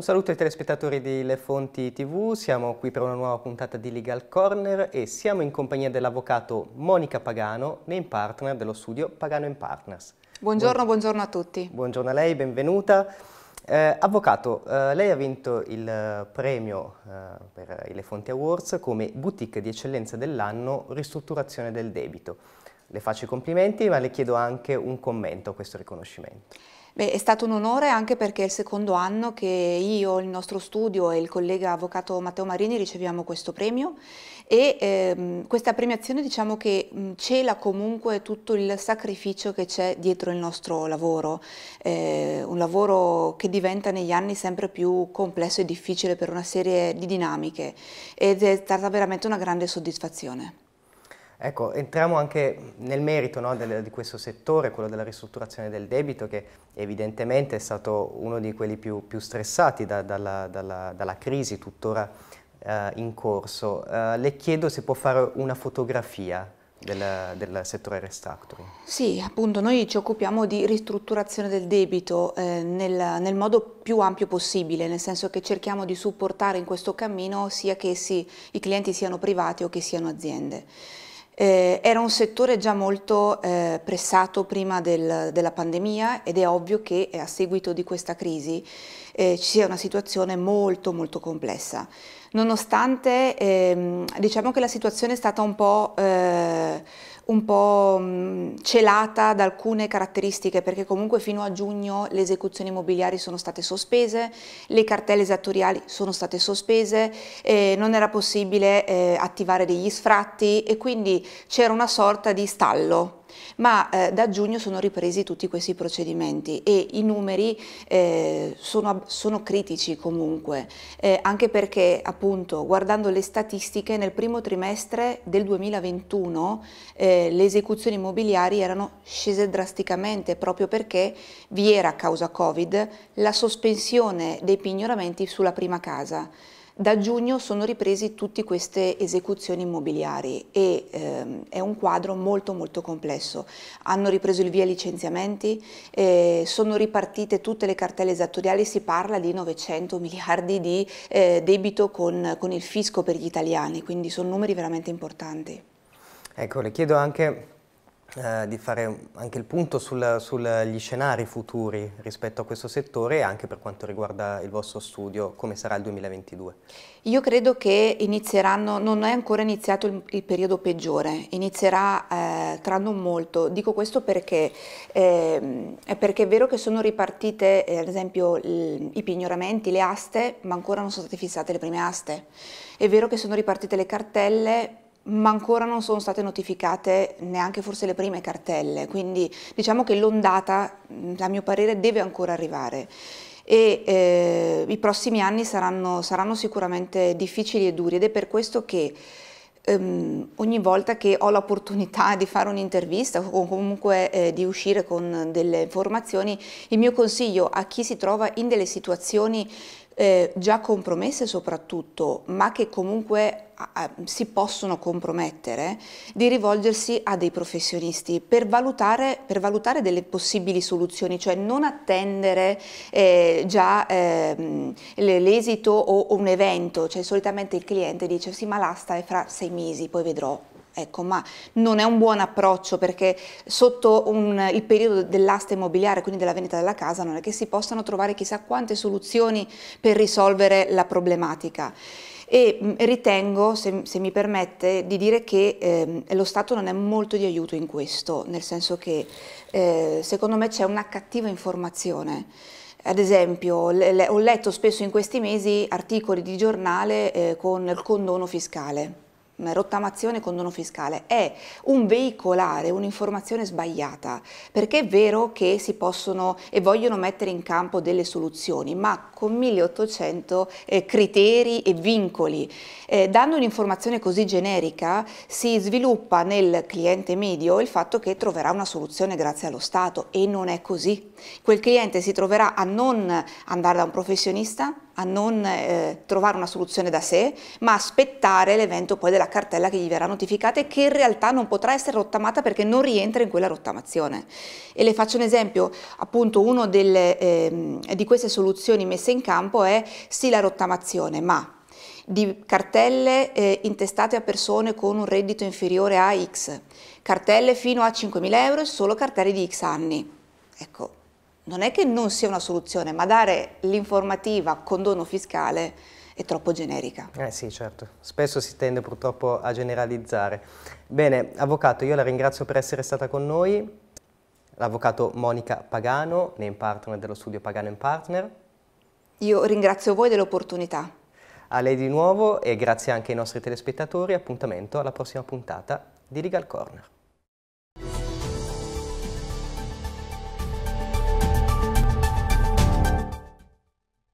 Un saluto ai telespettatori di Le Fonti TV, siamo qui per una nuova puntata di Legal Corner e siamo in compagnia dell'avvocato Monica Pagano, name partner dello studio Pagano Partners. Buongiorno, buongiorno a tutti. Buongiorno a lei, benvenuta. Eh, avvocato, eh, lei ha vinto il eh, premio eh, per Le Fonti Awards come boutique di eccellenza dell'anno ristrutturazione del debito le faccio i complimenti, ma le chiedo anche un commento a questo riconoscimento. Beh, è stato un onore anche perché è il secondo anno che io, il nostro studio e il collega avvocato Matteo Marini riceviamo questo premio e ehm, questa premiazione diciamo che mh, cela comunque tutto il sacrificio che c'è dietro il nostro lavoro, eh, un lavoro che diventa negli anni sempre più complesso e difficile per una serie di dinamiche ed è stata veramente una grande soddisfazione. Ecco, entriamo anche nel merito no, del, di questo settore, quello della ristrutturazione del debito, che evidentemente è stato uno di quelli più, più stressati da, dalla, dalla, dalla, crisi tuttora eh, in corso. Eh, le chiedo se può fare una fotografia del, del, settore restructuring? Sì, appunto noi ci occupiamo di ristrutturazione del debito eh, nel, nel, modo più ampio possibile, nel senso che cerchiamo di supportare in questo cammino sia che si, i clienti siano privati o che siano aziende. Eh, era un settore già molto eh, pressato prima del, della pandemia ed è ovvio che eh, a seguito di questa crisi eh, ci sia una situazione molto molto complessa. Nonostante ehm, diciamo che la situazione è stata un po' eh, un po' mm, celata da alcune caratteristiche perché comunque fino a giugno le esecuzioni immobiliari sono state sospese, le cartelle esattoriali sono state sospese, eh, non era possibile eh, attivare degli sfratti e quindi c'era una sorta di stallo ma eh, da giugno sono ripresi tutti questi procedimenti e i numeri eh, sono, sono, critici comunque, eh, anche perché appunto guardando le statistiche nel primo trimestre del 2021 eh, le esecuzioni immobiliari erano scese drasticamente proprio perché vi era a causa Covid la sospensione dei pignoramenti sulla prima casa. Da giugno sono ripresi tutte queste esecuzioni immobiliari e ehm, è un quadro molto molto complesso. Hanno ripreso il via licenziamenti, eh, sono ripartite tutte le cartelle esattoriali, si parla di 900 miliardi di eh, debito con, con il fisco per gli italiani, quindi sono numeri veramente importanti. Ecco, le chiedo anche eh, di fare anche il punto sugli scenari futuri rispetto a questo settore e anche per quanto riguarda il vostro studio, come sarà il 2022? Io credo che inizieranno, non è ancora iniziato il, il periodo peggiore, inizierà eh, tra non molto. Dico questo perché, eh, perché è vero che sono ripartite eh, ad esempio il, i pignoramenti, le aste, ma ancora non sono state fissate le prime aste. È vero che sono ripartite le cartelle, ma ancora non sono state notificate neanche forse le prime cartelle, quindi diciamo che l'ondata, a mio parere, deve ancora arrivare e eh, i prossimi anni saranno, saranno, sicuramente difficili e duri ed è per questo che ehm, ogni volta che ho l'opportunità di fare un'intervista o comunque eh, di uscire con delle informazioni, il mio consiglio a chi si trova in delle situazioni eh, già compromesse soprattutto, ma che comunque si possono compromettere, di rivolgersi a dei professionisti per valutare, per valutare delle possibili soluzioni, cioè non attendere eh, già eh, l'esito o, o un evento, cioè solitamente il cliente dice sì ma l'asta è fra sei mesi, poi vedrò, Ecco, ma non è un buon approccio perché sotto un, il periodo dell'asta immobiliare, quindi della vendita della casa, non è che si possano trovare chissà quante soluzioni per risolvere la problematica. E mm, ritengo, se, se mi permette, di dire che eh, lo Stato non è molto di aiuto in questo, nel senso che eh, secondo me c'è una cattiva informazione. Ad esempio, le, le, ho letto spesso in questi mesi articoli di giornale eh, con il condono fiscale eh, rottamazione condono fiscale è un veicolare un'informazione sbagliata, perché è vero che si possono e vogliono mettere in campo delle soluzioni, ma con 1800 eh, criteri e vincoli. Eh, dando un'informazione così generica si sviluppa nel cliente medio il fatto che troverà una soluzione grazie allo Stato e non è così. Quel cliente si troverà a non andare da un professionista, a non eh, trovare una soluzione da sé, ma aspettare l'evento poi della cartella che gli verrà notificata e che in realtà non potrà essere rottamata perché non rientra in quella rottamazione. E le faccio un esempio, appunto una eh, di queste soluzioni messe in campo è sì la rottamazione, ma di cartelle eh, intestate a persone con un reddito inferiore a X, cartelle fino a 5.000 euro e solo cartelle di X anni. Ecco, non è che non sia una soluzione, ma dare l'informativa con dono fiscale è troppo generica. Eh sì, certo. Spesso si tende purtroppo a generalizzare. Bene, avvocato, io la ringrazio per essere stata con noi. L'avvocato Monica Pagano, name partner dello studio Pagano Partner. Io ringrazio voi dell'opportunità. A lei di nuovo e grazie anche ai nostri telespettatori. Appuntamento alla prossima puntata di Legal Corner.